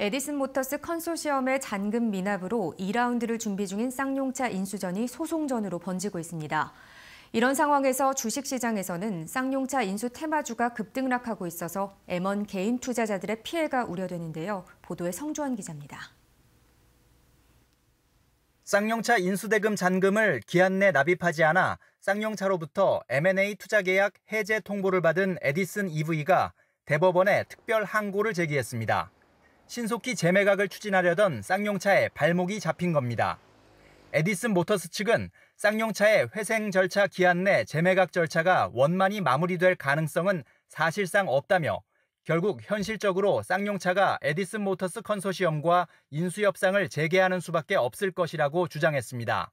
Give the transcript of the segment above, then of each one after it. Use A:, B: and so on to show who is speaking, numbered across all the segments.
A: 에디슨 모터스 컨소시엄의 잔금 미납으로 2라운드를 준비 중인 쌍용차 인수전이 소송전으로 번지고 있습니다. 이런 상황에서 주식시장에서는 쌍용차 인수 테마주가 급등락하고 있어서 M1 개인 투자자들의 피해가 우려되는데요. 보도에 성조한 기자입니다.
B: 쌍용차 인수대금 잔금을 기한 내 납입하지 않아 쌍용차로부터 M&A 투자 계약 해제 통보를 받은 에디슨 EV가 대법원에 특별 항고를 제기했습니다. 신속히 재매각을 추진하려던 쌍용차의 발목이 잡힌 겁니다. 에디슨 모터스 측은 쌍용차의 회생 절차 기한 내 재매각 절차가 원만히 마무리될 가능성은 사실상 없다며 결국 현실적으로 쌍용차가 에디슨 모터스 컨소시엄과 인수 협상을 재개하는 수밖에 없을 것이라고 주장했습니다.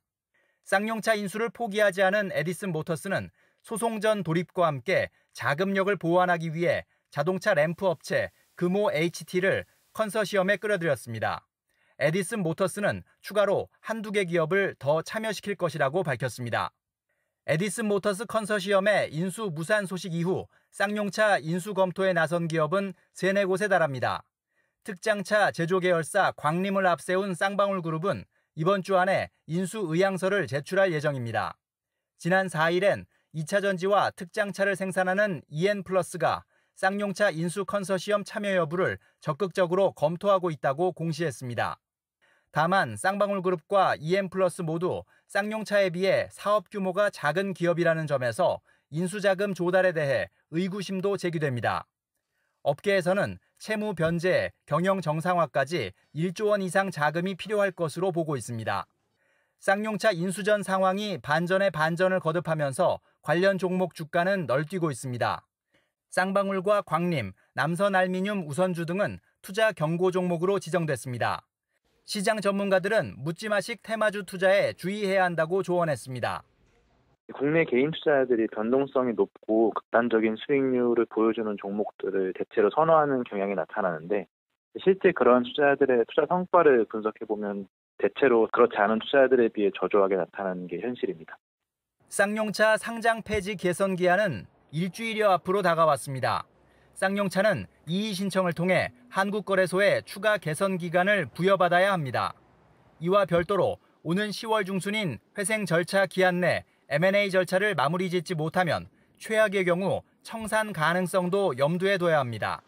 B: 쌍용차 인수를 포기하지 않은 에디슨 모터스는 소송 전 돌입과 함께 자금력을 보완하기 위해 자동차 램프 업체 금호 HT를 컨서시엄에 끌어들였습니다. 에디슨 모터스는 추가로 한두 개 기업을 더 참여시킬 것이라고 밝혔습니다. 에디슨 모터스 컨서시엄의 인수 무산 소식 이후 쌍용차 인수 검토에 나선 기업은 세네 곳에 달합니다. 특장차 제조계열사 광림을 앞세운 쌍방울 그룹은 이번 주 안에 인수 의향서를 제출할 예정입니다. 지난 4일엔 2차전지와 특장차를 생산하는 EN 플러스가 쌍용차 인수 컨소시엄 참여 여부를 적극적으로 검토하고 있다고 공시했습니다. 다만 쌍방울그룹과 EM플러스 모두 쌍용차에 비해 사업 규모가 작은 기업이라는 점에서 인수자금 조달에 대해 의구심도 제기됩니다. 업계에서는 채무 변제, 경영 정상화까지 1조 원 이상 자금이 필요할 것으로 보고 있습니다. 쌍용차 인수전 상황이 반전에 반전을 거듭하면서 관련 종목 주가는 널뛰고 있습니다. 쌍방울과 광림, 남선알미늄 우선주 등은 투자 경고 종목으로 지정됐습니다. 시장 전문가들은 묻지마식 테마주 투자에 주의해야 한다고 조언했습니다. 국내 개인 투자자들이 변동성이 높고 극단적인 수익률을 보여주는 종목들을 대체로 선호하는 경향이 나타나는데 실제 그런 투자자들의 투자 성과를 분석해 보면 대체로 그렇지 않은 투자자들에 비해 저조하게 나타나는 게 현실입니다. 쌍용차 상장 폐지 개선 기한은 일주일여 앞으로 다가왔습니다. 쌍용차는 이의 신청을 통해 한국거래소에 추가 개선 기간을 부여받아야 합니다. 이와 별도로 오는 10월 중순인 회생 절차 기한 내 M&A 절차를 마무리 짓지 못하면 최악의 경우 청산 가능성도 염두에 둬야 합니다.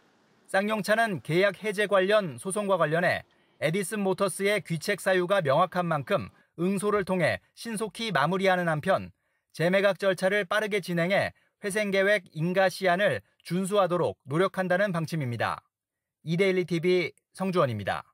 B: 쌍용차는 계약 해제 관련 소송과 관련해 에디슨 모터스의 귀책 사유가 명확한 만큼 응소를 통해 신속히 마무리하는 한편 재매각 절차를 빠르게 진행해 회생계획 인가 시안을 준수하도록 노력한다는 방침입니다. 이데일리TV 성주원입니다.